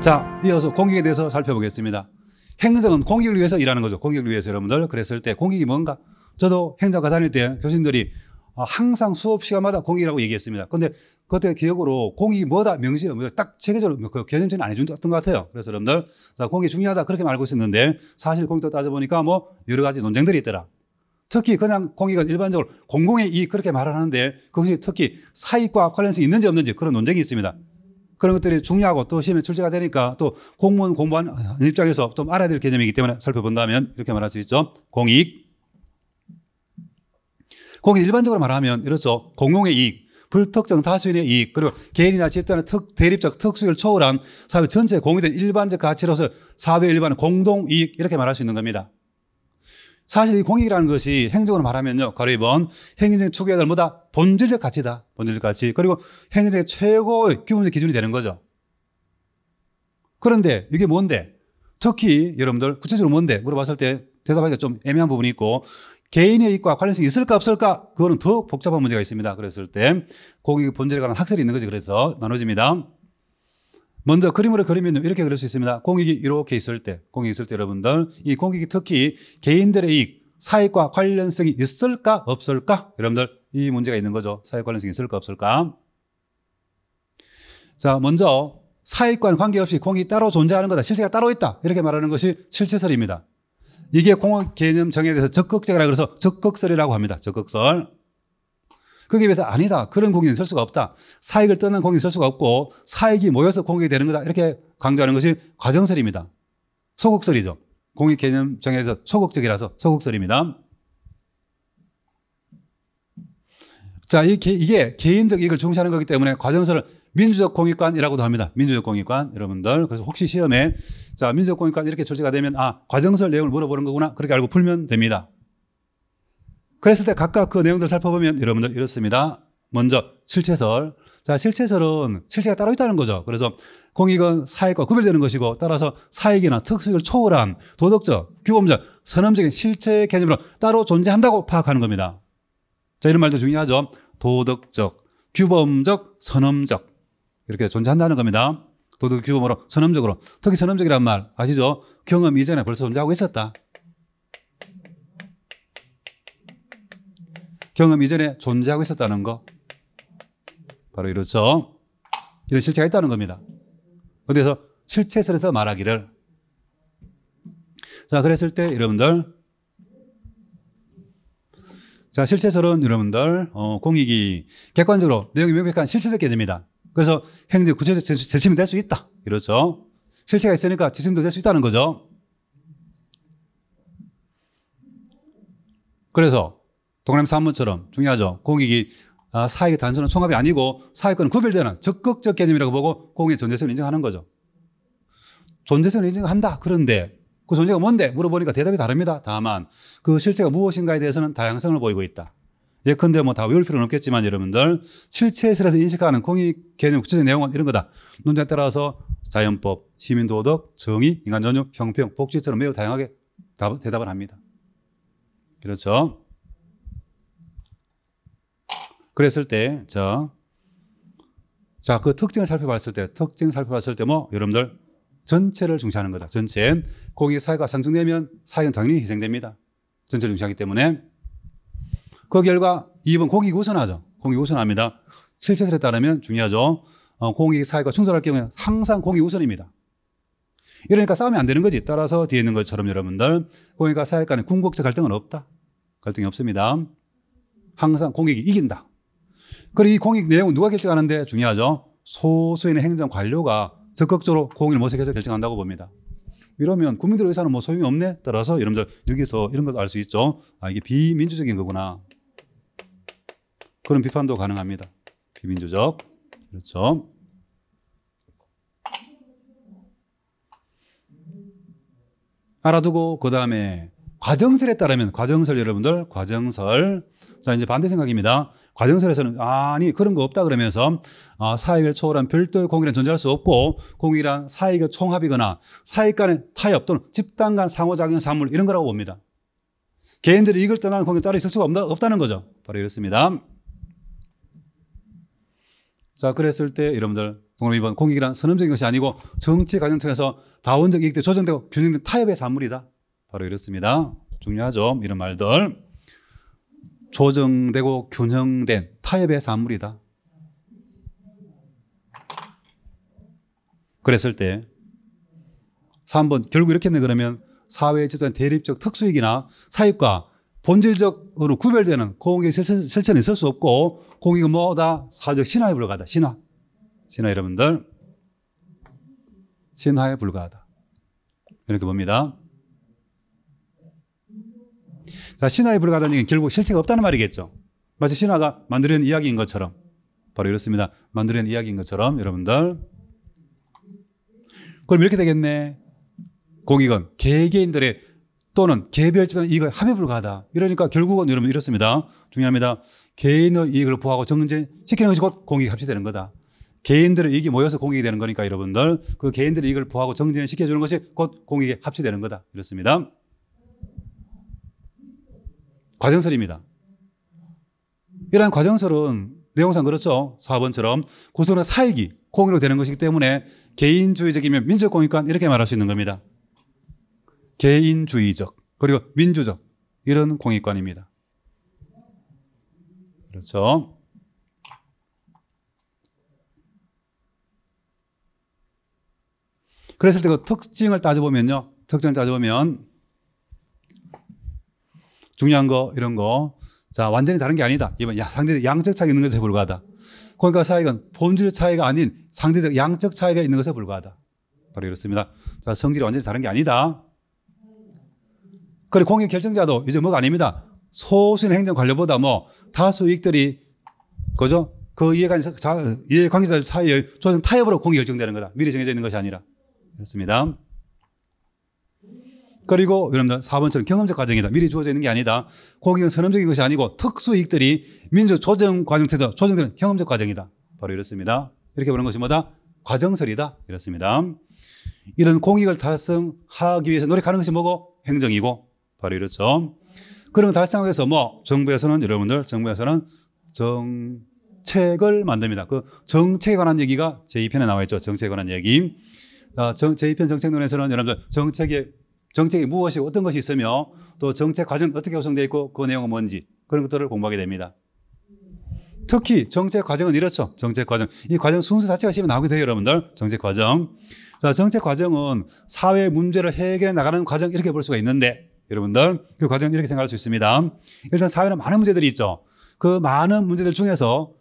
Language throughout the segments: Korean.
자, 이어서 공익에 대해서 살펴보겠습니다. 행정은 공익을 위해서 일하는 거죠. 공익을 위해서 여러분들. 그랬을 때 공익이 뭔가? 저도 행정과 다닐 때 교수님들이 아, 항상 수업 시간마다 공익이라고 얘기했습니다. 근데 그때 기억으로 공익이 뭐다 명시에 뭐 딱 체계적으로 뭐 그 개념체는 안 해준던 다것 같아요. 그래서 여러분들 자, 공익이 중요하다 그렇게 알고 있었는데 사실 공익도 따져보니까 뭐 여러 가지 논쟁들이 있더라. 특히 그냥 공익은 일반적으로 공공의 이익 그렇게 말을 하는데 그것이 특히 사익과 관련성이 있는지 없는지 그런 논쟁이 있습니다. 그런 것들이 중요하고 또 시험에 출제가 되니까 또 공무원 공부하는 입장에서 좀 알아야 될 개념이기 때문에 살펴본다면 이렇게 말할 수 있죠. 공익. 공익 일반적으로 말하면 이렇죠. 공용의 이익. 불특정 다수인의 이익 그리고 개인이나 집단의 특, 대립적 특수율 초월한 사회 전체에 공유된 일반적 가치로서 사회 일반 공동 이익 이렇게 말할 수 있는 겁니다. 사실 이 공익이라는 것이 행정으로 말하면요. 가로 2번. 행정 추구해야 될 뭐다? 본질적 가치다. 본질적 가치. 그리고 행정의 최고의 기본적 기준이 되는 거죠. 그런데 이게 뭔데? 특히 여러분들 구체적으로 뭔데? 물어봤을 때 대답하기가 좀 애매한 부분이 있고 개인의 이익과 관련성이 있을까 없을까? 그거는 더 복잡한 문제가 있습니다. 그랬을 때 공익의 본질에 관한 학설이 있는 거지. 그래서 나눠집니다. 먼저 그림으로 그리면 이렇게 그릴 수 있습니다. 공익이 이렇게 있을 때, 공익이 있을 때 여러분들, 이 공익이 특히 개인들의 이익, 사익과 관련성이 있을까, 없을까? 여러분들, 이 문제가 있는 거죠. 사익 관련성이 있을까, 없을까? 자, 먼저 사익과는 관계없이 공익이 따로 존재하는 거다. 실체가 따로 있다. 이렇게 말하는 것이 실체설입니다. 이게 공익 개념 정의에 대해서 적극적이라 그래서 적극설이라고 합니다. 적극설. 거기에 비해서 아니다. 그런 공익은 있을 수가 없다. 사익을 떠난 공익이 있을 수가 없고 사익이 모여서 공익이 되는 거다. 이렇게 강조하는 것이 과정설입니다. 소극설이죠. 공익 개념 정해서 소극적이라서 소극설입니다. 자, 이게 개인적 이익을 중시하는 거기 때문에 과정설을 민주적 공익관이라고도 합니다. 민주적 공익관 여러분들. 그래서 혹시 시험에 자, 민주적 공익관 이렇게 출제가 되면 아, 과정설 내용을 물어보는 거구나. 그렇게 알고 풀면 됩니다. 그랬을 때 각각 그 내용들을 살펴보면 여러분들 이렇습니다. 먼저 실체설. 자, 실체설은 실체가 따로 있다는 거죠. 그래서 공익은 사익과 구별되는 것이고 따라서 사익이나 특수익을 초월한 도덕적, 규범적, 선험적인 실체 개념으로 따로 존재한다고 파악하는 겁니다. 자, 이런 말도 중요하죠. 도덕적, 규범적, 선험적. 이렇게 존재한다는 겁니다. 도덕 규범으로 선험적으로. 특히 선험적이란 말 아시죠? 경험 이전에 벌써 존재하고 있었다. 경험 이전에 존재하고 있었다는 거. 바로 이렇죠. 이런 실체가 있다는 겁니다. 어디서 실체에서 설 말하기를. 자, 그랬을 때 여러분들. 자, 실체설은 여러분들, 어, 공익이 객관적으로 내용이 명백한 실체적 개념입니다. 그래서 행정 구체적 재침이 될 수 있다. 이렇죠. 실체가 있으니까 지침도 될 수 있다는 거죠. 그래서 동남산문처럼 중요하죠. 공익이 아, 사익의 단순한 총합이 아니고 사익과는 구별되는 적극적 개념이라고 보고 공익의 존재성을 인정하는 거죠. 존재성을 인정한다. 그런데 그 존재가 뭔데? 물어보니까 대답이 다릅니다. 다만 그 실체가 무엇인가에 대해서는 다양성을 보이고 있다. 예컨대 뭐 다 외울 필요는 없겠지만 여러분들 실체에서 인식하는 공익 개념 구체적인 내용은 이런 거다. 논자에 따라서 자연법, 시민도덕, 정의, 인간존중 형평, 복지처럼 매우 다양하게 대답을 합니다. 그렇죠. 그랬을 때, 자, 자, 그 특징을 살펴봤을 때, 특징 살펴봤을 때 뭐, 여러분들, 전체를 중시하는 거다. 전체. 거기 사회가 상승되면 사회는 당연히 희생됩니다. 전체를 중시하기 때문에. 그 결과 2번 공익이 우선하죠. 공익이 우선합니다. 실체설에 따르면 중요하죠. 어, 공익 사회가 충돌할 경우에 항상 공익 우선입니다. 이러니까 싸움이 안 되는 거지. 따라서 뒤에 있는 것처럼 여러분들 공익과 사회 간의 궁극적 갈등은 없다. 갈등이 없습니다. 항상 공익이 이긴다. 그리고 이 공익 내용은 누가 결정하는데 중요하죠. 소수인의 행정 관료가 적극적으로 공익을 모색해서 결정한다고 봅니다. 이러면 국민들의 의사는 뭐 소용이 없네. 따라서 여러분들 여기서 이런 것도 알 수 있죠. 아 이게 비민주적인 거구나. 그런 비판도 가능합니다. 비민주적 그렇죠. 알아두고 그 다음에 과정설에 따르면 과정설 여러분들 과정설 자 이제 반대 생각입니다. 과정설에서는 아니 그런 거 없다 그러면서 아, 사익을 초월한 별도의 공익은 존재할 수 없고 공익이란 사익의 총합이거나 사익 간의 타협 또는 집단 간 상호작용 산물 이런 거라고 봅니다. 개인들이 이걸 떠나는 공익 따로 있을 수가 없다, 없다는 거죠. 바로 이렇습니다. 자 그랬을 때 여러분들 동그이번 공익이란 선언적인 것이 아니고 정치 과정 통해서 다원적 이익대 조정되고 균형된 타협의 산물이다. 바로 이렇습니다. 중요하죠. 이런 말들. 조정되고 균형된 타협의 산물이다. 그랬을 때 3번 결국 이렇게 했네 그러면 사회 집단 대립적 특수익이나 사익과 본질적으로 구별되는 공익의 실천이 있을 수 없고 공익은 뭐다 사회적 신화에 불과하다 신화 신화 여러분들 신화에 불과하다 이렇게 봅니다 자, 신화에 불과하다는 얘기는 결국 실체가 없다는 말이겠죠. 마치 신화가 만들어낸 이야기인 것처럼. 바로 이렇습니다. 만들어낸 이야기인 것처럼 여러분들. 그럼 이렇게 되겠네. 공익은 개개인들의 또는 개별 집단의 이익을 합에 불과하다. 이러니까 결국은 여러분 이렇습니다. 중요합니다. 개인의 이익을 보호하고 정제시키는 것이 곧 공익이 합치되는 거다. 개인들의 이익이 모여서 공익이 되는 거니까 여러분들 그 개인들의 이익을 보호하고 정제시켜주는 것이 곧 공익에 합치되는 거다. 이렇습니다. 과정설입니다. 이러한 과정설은 내용상 그렇죠. 4번처럼 구소는 사익이 공유로 되는 것이기 때문에 개인주의적이면 민족공익관 이렇게 말할 수 있는 겁니다. 개인주의적 그리고 민주적 이런 공익관입니다. 그렇죠. 그랬을 때 그 특징을 따져보면요. 특징을 따져보면 중요한 거 이런 거. 자 완전히 다른 게 아니다. 이번 상대적 양적 차이 있는 것에 불과하다. 그러니까 사익은 본질 차이가 아닌 상대적 양적 차이가 있는 것에 불과하다. 바로 이렇습니다. 자 성질이 완전히 다른 게 아니다. 그리고 공익 결정자도 이제 뭐가 아닙니다. 소수인 행정 관료보다 뭐 다수 이익들이 그죠? 그이해관계 이해관계자 사이의 조정 타협으로 공익 결정되는 거다. 미리 정해져 있는 것이 아니라. 그렇습니다. 그리고 여러분들 4번처럼 경험적 과정이다. 미리 주어져 있는 게 아니다. 공익은 선언적인 것이 아니고 특수 이익들이 민주 조정 과정체서 조정되는 경험적 과정이다. 바로 이렇습니다. 이렇게 보는 것이 뭐다? 과정설이다. 이렇습니다. 이런 공익을 달성하기 위해서 노력하는 것이 뭐고? 행정이고. 바로 이렇죠. 그런 달성하기 위해서 뭐? 정부에서는 여러분들, 정부에서는 정책을 만듭니다. 그 정책에 관한 얘기가 제2편에 나와 있죠. 정책에 관한 얘기. 제2편 정책론에서는 여러분들 정책의 정책이 무엇이 어떤 것이 있으며 또 정책 과정 어떻게 구성되어 있고 그 내용은 뭔지 그런 것들을 공부하게 됩니다. 특히 정책 과정은 이렇죠. 정책 과정. 이 과정 순서 자체가 시험에 나오게 돼요, 여러분들. 정책 과정. 자, 정책 과정은 사회 문제를 해결해 나가는 과정 이렇게 볼 수가 있는데 여러분들 그 과정 이렇게 생각할 수 있습니다. 일단 사회는 많은 문제들이 있죠. 그 많은 문제들 중에서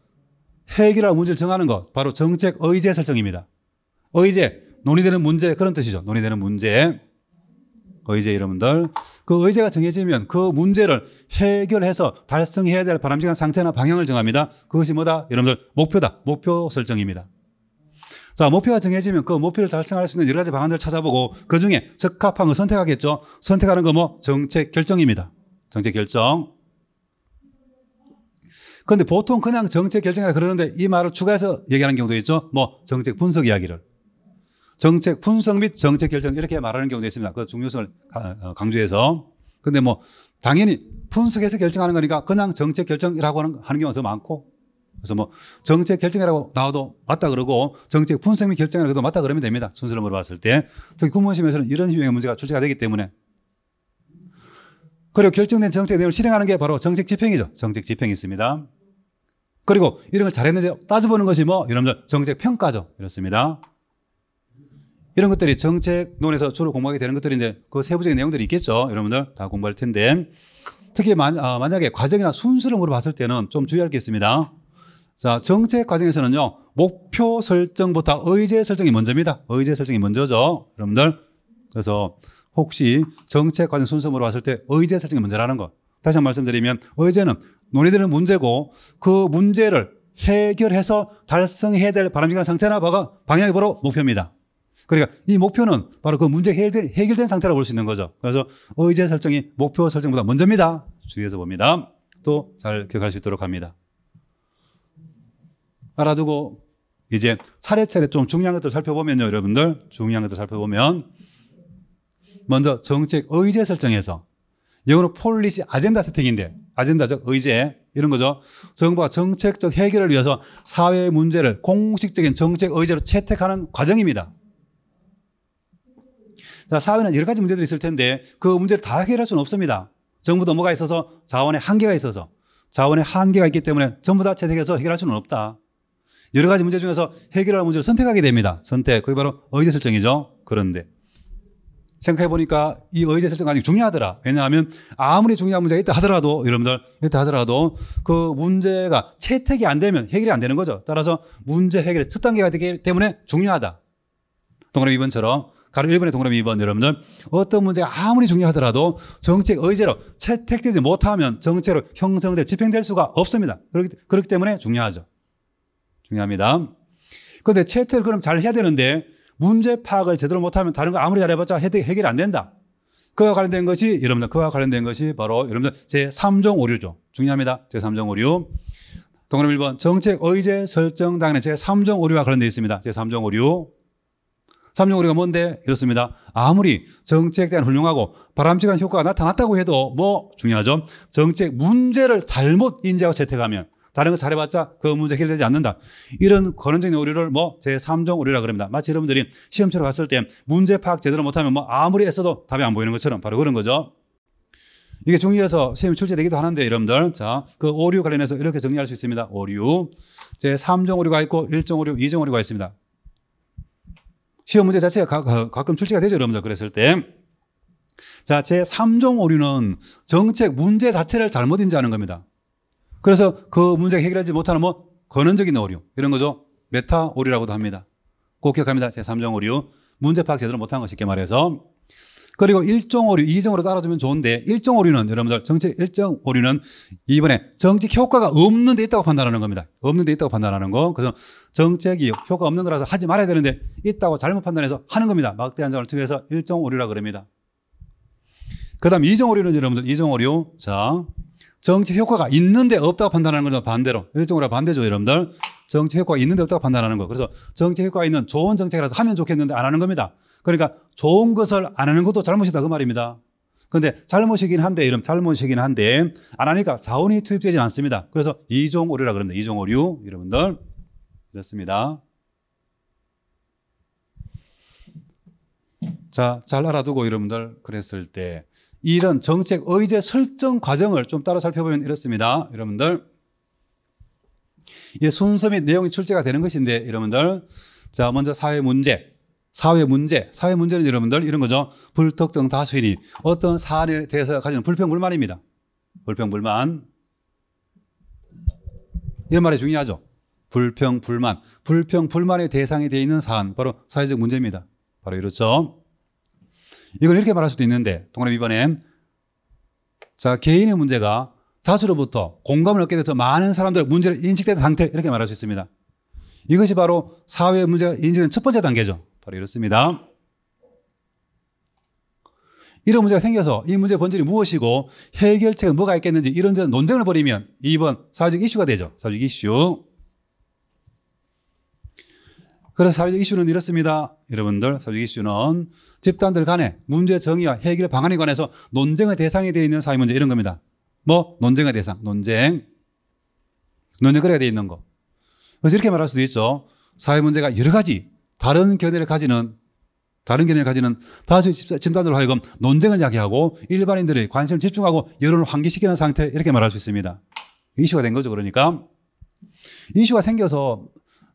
해결할 문제를 정하는 것 바로 정책 의제 설정입니다. 의제 논의되는 문제 그런 뜻이죠. 논의되는 문제. 의제 여러분들그 의제가 정해지면 그 문제를 해결해서 달성해야 될 바람직한 상태나 방향을 정합니다. 그것이 뭐다? 여러분들 목표다. 목표 설정입니다. 자, 목표가 정해지면 그 목표를 달성할 수 있는 여러 가지 방안들을 찾아보고 그 중에 적합한 걸 선택하겠죠. 선택하는 거 뭐 정책 결정입니다. 정책 결정. 그런데 보통 그냥 정책 결정이라 그러는데 이 말을 추가해서 얘기하는 경우도 있죠. 뭐 정책 분석 이야기를. 정책 품석및 정책 결정 이렇게 말하는 경우도 있습니다. 그 중요성을 어, 강조해서. 근데 뭐 당연히 분석해서 결정하는 거니까 그냥 정책 결정이라고 하는, 하는 경우가 더 많고 그래서 뭐 정책 결정이라고 나와도 맞다 그러고 정책 분석 및 결정이라고 해도 맞다 그러면 됩니다. 순서를 물어봤을 때. 특히 공무원시험에서는 이런 유형의 문제가 출제가 되기 때문에 그리고 결정된 정책 내용을 실행하는 게 바로 정책 집행이죠. 정책 집행이 있습니다. 그리고 이런 걸 잘했는지 따져보는 것이 뭐 이런 정책 평가죠. 이렇습니다. 이런 것들이 정책논에서 주로 공부하게 되는 것들인데 그 세부적인 내용들이 있겠죠. 여러분들 다 공부할 텐데 특히 만, 어, 만약에 과정이나 순서를 물어봤을 때는 좀 주의할 게 있습니다. 자, 정책 과정에서는요, 목표 설정부터 의제 설정이 먼저입니다. 의제 설정이 먼저죠. 여러분들. 그래서 혹시 정책 과정 순서 물어봤을 때 의제 설정이 먼저라는 거. 다시 한 번 말씀드리면 의제는 논의되는 문제고 그 문제를 해결해서 달성해야 될 바람직한 상태나 방향이 바로 목표입니다. 그러니까 이 목표는 바로 그 문제 해결된, 해결된 상태라고 볼 수 있는 거죠. 그래서 의제 설정이 목표 설정보다 먼저입니다. 주의해서 봅니다. 또 잘 기억할 수 있도록 합니다. 알아두고 이제 차례차례 좀 중요한 것들 살펴보면요, 여러분들. 중요한 것들 살펴보면 먼저 정책 의제 설정에서 영어로 폴리시 아젠다 세팅인데 아젠다적 의제 이런 거죠. 정부가 정책적 해결을 위해서 사회 문제를 공식적인 정책 의제로 채택하는 과정입니다. 자, 사회는 여러 가지 문제들이 있을 텐데 그 문제를 다 해결할 수는 없습니다. 정부도 뭐가 있어서 자원의 한계가 있어서 자원의 한계가 있기 때문에 전부 다 채택해서 해결할 수는 없다. 여러 가지 문제 중에서 해결할 문제를 선택하게 됩니다. 선택. 그게 바로 의제 설정이죠. 그런데 생각해보니까 이 의제 설정이 아주 중요하더라. 왜냐하면 아무리 중요한 문제가 있다 하더라도 여러분들 있다 하더라도 그 문제가 채택이 안 되면 해결이 안 되는 거죠. 따라서 문제 해결의 첫 단계가 되기 때문에 중요하다. 동그라미 2번처럼 가로 1번의 동그라미 2번 여러분들 어떤 문제가 아무리 중요하더라도 정책 의제로 채택되지 못하면 정책으로 형성돼 집행될 수가 없습니다. 그렇기, 그렇기 때문에 중요하죠. 중요합니다. 그런데 채택을 그럼 잘 해야 되는데 문제 파악을 제대로 못하면 다른 거 아무리 잘해봤자 해결이 안 된다. 그와 관련된 것이 여러분들 그와 관련된 것이 바로 여러분들 제3종 오류죠. 중요합니다. 제3종 오류. 동그라미 1번 정책 의제 설정 당연히 제3종 오류와 관련되어 있습니다. 제3종 오류. 3 6우리가 뭔데? 이렇습니다. 아무리 정책 에대한 훌륭하고 바람직한 효과가 나타났다고 해도 뭐 중요하죠? 정책 문제를 잘못 인지하고 채택하면 다른 거 잘해봤자 그 문제 해결되지 않는다. 이런 거론적인 오류를 뭐 제3종 오류라 그럽니다. 마치 여러분들이 시험치러 갔을 때 문제 파악 제대로 못하면 뭐 아무리 애써도 답이 안 보이는 것처럼 바로 그런 거죠. 이게 중요해서 시험이 출제되기도 하는데 여러분들 자 그 오류 관련해서 이렇게 정리할 수 있습니다. 오류 제3종 오류가 있고 1종 오류, 2종 오류가 있습니다. 시험 문제 자체가 가, 가끔 출제가 되죠. 여러분들 그랬을 때. 자, 제 3종 오류는 정책 문제 자체를 잘못 인지하는 겁니다. 그래서 그 문제 해결하지 못하는 뭐 근원적인 오류 이런 거죠. 메타 오류라고도 합니다. 꼭 기억합니다. 제 3종 오류. 문제 파악 제대로 못한 것 쉽게 말해서 그리고 일정 오류, 이정으로 따라주면 좋은데 일정 오류는 여러분들 정책 일정 오류는 이번에 정책 효과가 없는 데 있다고 판단하는 겁니다. 없는 데 있다고 판단하는 거. 그래서 정책이 효과 없는 거라서 하지 말아야 되는데 있다고 잘못 판단해서 하는 겁니다. 막대 한정을 통해서 일정 오류라 그럽니다. 그다음 이정 오류는 여러분들 이정 오류. 자. 정치 효과가 있는데 없다고 판단하는 거죠. 반대로. 일종으로 반대죠, 여러분들. 정치 효과가 있는데 없다고 판단하는 거. 그래서 정치 효과가 있는 좋은 정책이라서 하면 좋겠는데 안 하는 겁니다. 그러니까 좋은 것을 안 하는 것도 잘못이다 그 말입니다. 그런데 잘못이긴 한데 이런 잘못이긴 한데 안 하니까 자원이 투입되진 않습니다. 그래서 이종 오류라 그럽니다. 이종 오류 여러분들 이렇습니다. 자, 잘 알아두고 여러분들 그랬을 때 이런 정책 의제 설정 과정을 좀 따로 살펴보면 이렇습니다. 여러분들 이 순서 및 내용이 출제가 되는 것인데 여러분들 자, 먼저 사회 문제 사회 문제, 사회 문제는 여러분들 이런 거죠. 불특정 다수인이 어떤 사안에 대해서 가지는 불평불만입니다. 불평불만. 이런 말이 중요하죠. 불평불만. 불평불만의 대상이 되어 있는 사안, 바로 사회적 문제입니다. 바로 이렇죠. 이걸 이렇게 말할 수도 있는데, 동그라 이번엔 자, 개인의 문제가 다수로부터 공감을 얻게 돼서 많은 사람들 문제를 인식된 상태 이렇게 말할 수 있습니다. 이것이 바로 사회 문제가 인지된첫 번째 단계죠. 바로 이렇습니다. 이런 문제가 생겨서 이 문제의 본질이 무엇이고 해결책은 뭐가 있겠는지 이런 논쟁을 벌이면 2번 사회적 이슈가 되죠. 사회적 이슈. 그래서 사회적 이슈는 이렇습니다. 여러분들, 사회적 이슈는 집단들 간에 문제 정의와 해결 방안에 관해서 논쟁의 대상이 되어 있는 사회 문제 이런 겁니다. 뭐? 논쟁의 대상, 논쟁. 논쟁거리가 되어 있는 거. 그래서 이렇게 말할 수도 있죠. 사회 문제가 여러 가지 다른 견해를 가지는 다른 견해를 가지는 다수 의 집단들로 하여금 논쟁을 야기하고 일반인들의 관심을 집중하고 여론을 환기시키는 상태 이렇게 말할 수 있습니다. 이슈가 된 거죠. 그러니까 이슈가 생겨서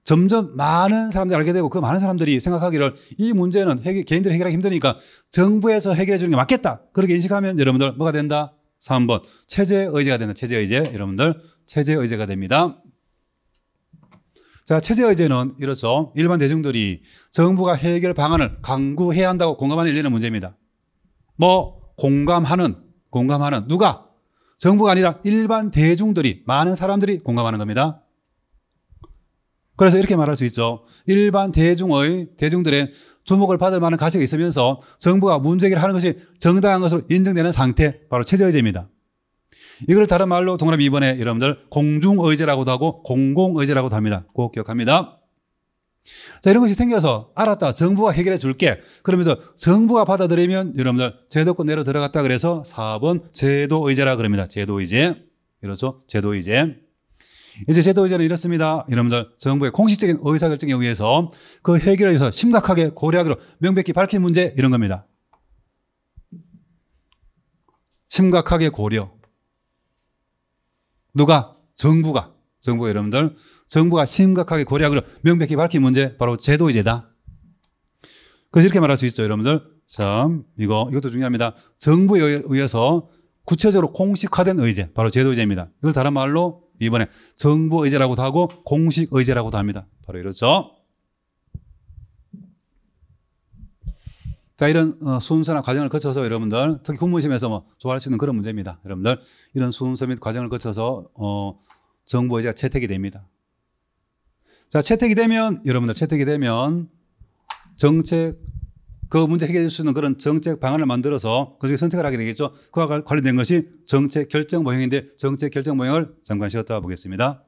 점점 많은 사람들이 알게 되고 그 많은 사람들이 생각하기를 이 문제는 해결, 개인들이 해결하기 힘드니까 정부에서 해결해 주는 게 맞겠다. 그렇게 인식하면 여러분들 뭐가 된다? 3번 체제 의제가 된다. 체제 의제 여러분들 체제 의제가 됩니다. 자, 체제 의제는 이로써 일반 대중들이 정부가 해결 방안을 강구해야 한다고 공감하는 일련의 문제입니다. 뭐 공감하는 공감하는 누가 정부가 아니라 일반 대중들이 많은 사람들이 공감하는 겁니다. 그래서 이렇게 말할 수 있죠. 일반 대중의 대중들의 주목을 받을 만한 가치가 있으면서 정부가 문제 해결하는 것이 정당한 것으로 인정되는 상태 바로 체제의제입니다. 이걸 다른 말로 동그라미 2번에 여러분들 공중의제라고도 하고 공공의제라고도 합니다. 꼭 기억합니다. 자, 이런 것이 생겨서 알았다. 정부가 해결해 줄게. 그러면서 정부가 받아들이면 여러분들 제도권 내로 들어갔다 그래서 4번 제도의제라 그럽니다. 제도의제. 그렇죠. 제도의제. 이제 제도의제는 이렇습니다. 여러분들 정부의 공식적인 의사결정에 의해서 그해결을위해서 심각하게 고려하기로 명백히 밝힌 문제 이런 겁니다. 심각하게 고려. 누가? 정부가. 정부 여러분들. 정부가 심각하게 고려하기로 명백히 밝힌 문제 바로 제도이제다. 그래서 이렇게 말할 수 있죠, 여러분들. 자, 이거, 이것도 중요합니다. 정부에 의해서 구체적으로 공식화된 의제, 바로 제도의제입니다. 이걸 다른 말로 이번에 정부 의제라고도 하고 공식 의제라고도 합니다. 바로 이렇죠. 자, 이런 어, 수험서나 과정을 거쳐서 여러분들 특히 국무심에서 뭐 좋아할 수 있는 그런 문제입니다. 여러분들 이런 수서및 과정을 거쳐서 어, 정보 이제 채택이 됩니다. 자, 채택이 되면 여러분들 채택이 되면 정책 그 문제 해결할 수 있는 그런 정책 방안을 만들어서 그중에 선택을 하게 되겠죠. 그와 관련된 것이 정책 결정 모형인데 정책 결정 모형을 잠깐 쉬었다 보겠습니다.